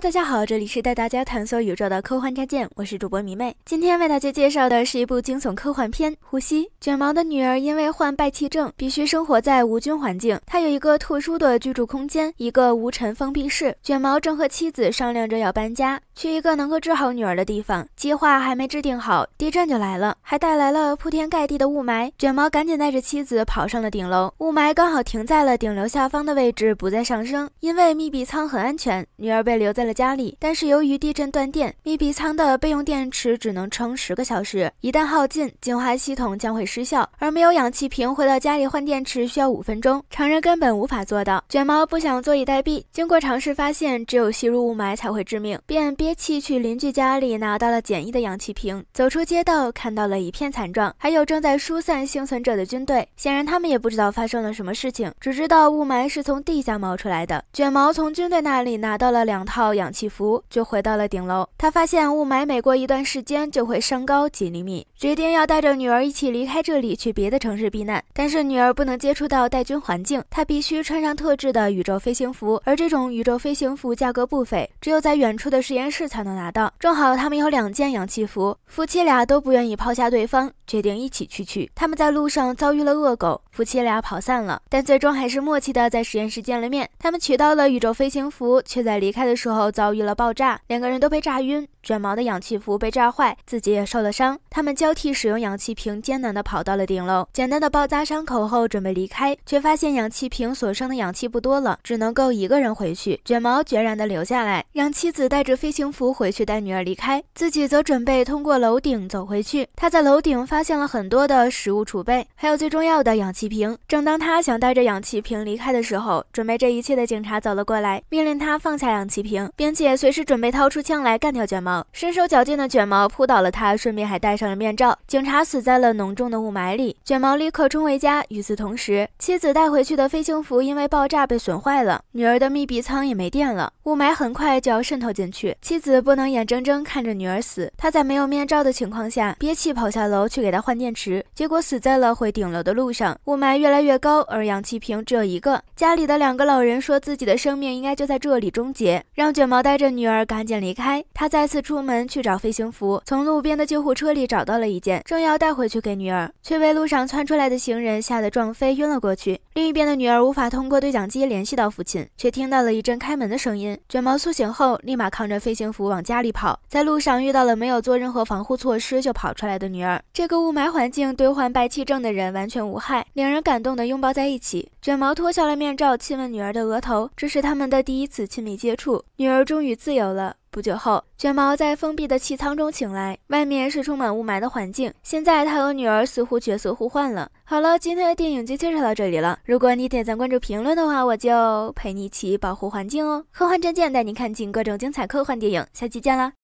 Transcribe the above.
大家好，这里是带大家探索宇宙的科幻战舰，我是主播迷妹。今天为大家介绍的是一部惊悚科幻片《呼吸》。卷毛的女儿因为患败气症，必须生活在无菌环境。她有一个特殊的居住空间，一个无尘封闭室。卷毛正和妻子商量着要搬家，去一个能够治好女儿的地方。计划还没制定好，地震就来了，还带来了铺天盖地的雾霾。卷毛赶紧带着妻子跑上了顶楼，雾霾刚好停在了顶楼下方的位置，不再上升。因为密闭舱很安全，女儿被留在。了家里，但是由于地震断电，密闭舱的备用电池只能撑十个小时，一旦耗尽，净化系统将会失效，而没有氧气瓶，回到家里换电池需要五分钟，常人根本无法做到。卷毛不想坐以待毙，经过尝试发现，只有吸入雾霾才会致命，便憋气去邻居家里拿到了简易的氧气瓶，走出街道，看到了一片惨状，还有正在疏散幸存者的军队，显然他们也不知道发生了什么事情，只知道雾霾是从地下冒出来的。卷毛从军队那里拿到了两套。氧气服就回到了顶楼。他发现雾霾每过一段时间就会升高几厘米，决定要带着女儿一起离开这里，去别的城市避难。但是女儿不能接触到带菌环境，她必须穿上特制的宇宙飞行服。而这种宇宙飞行服价格不菲，只有在远处的实验室才能拿到。正好他们有两件氧气服，夫妻俩都不愿意抛下对方，决定一起去取。他们在路上遭遇了恶狗，夫妻俩跑散了，但最终还是默契的在实验室见了面。他们取到了宇宙飞行服，却在离开的时候。遭遇了爆炸，两个人都被炸晕。卷毛的氧气服被炸坏，自己也受了伤。他们交替使用氧气瓶，艰难地跑到了顶楼。简单的包扎伤口后，准备离开，却发现氧气瓶所剩的氧气不多了，只能够一个人回去。卷毛决然地留下来，让妻子带着飞行服回去带女儿离开，自己则准备通过楼顶走回去。他在楼顶发现了很多的食物储备，还有最重要的氧气瓶。正当他想带着氧气瓶离开的时候，准备这一切的警察走了过来，命令他放下氧气瓶，并且随时准备掏出枪来干掉卷毛。身手矫健的卷毛扑倒了他，顺便还戴上了面罩。警察死在了浓重的雾霾里，卷毛立刻冲回家。与此同时，妻子带回去的飞行服因为爆炸被损坏了，女儿的密闭舱也没电了，雾霾很快就要渗透进去。妻子不能眼睁睁看着女儿死，她在没有面罩的情况下憋气跑下楼去给她换电池，结果死在了回顶楼的路上。雾霾越来越高，而氧气瓶只有一个。家里的两个老人说自己的生命应该就在这里终结，让卷毛带着女儿赶紧离开。他再次。出门去找飞行服，从路边的救护车里找到了一件，正要带回去给女儿，却被路上窜出来的行人吓得撞飞，晕了过去。另一边的女儿无法通过对讲机联系到父亲，却听到了一阵开门的声音。卷毛苏醒后，立马扛着飞行服往家里跑，在路上遇到了没有做任何防护措施就跑出来的女儿。这个雾霾环境对患败气症的人完全无害，两人感动的拥抱在一起。卷毛脱下了面罩，亲吻女儿的额头，这是他们的第一次亲密接触。女儿终于自由了。不久后，卷毛在封闭的气舱中醒来，外面是充满雾霾的环境。现在他和女儿似乎角色互换了。好了，今天的电影就介绍到这里了。如果你点赞、关注、评论的话，我就陪你一起保护环境哦。科幻战舰带你看尽各种精彩科幻电影，下期见啦！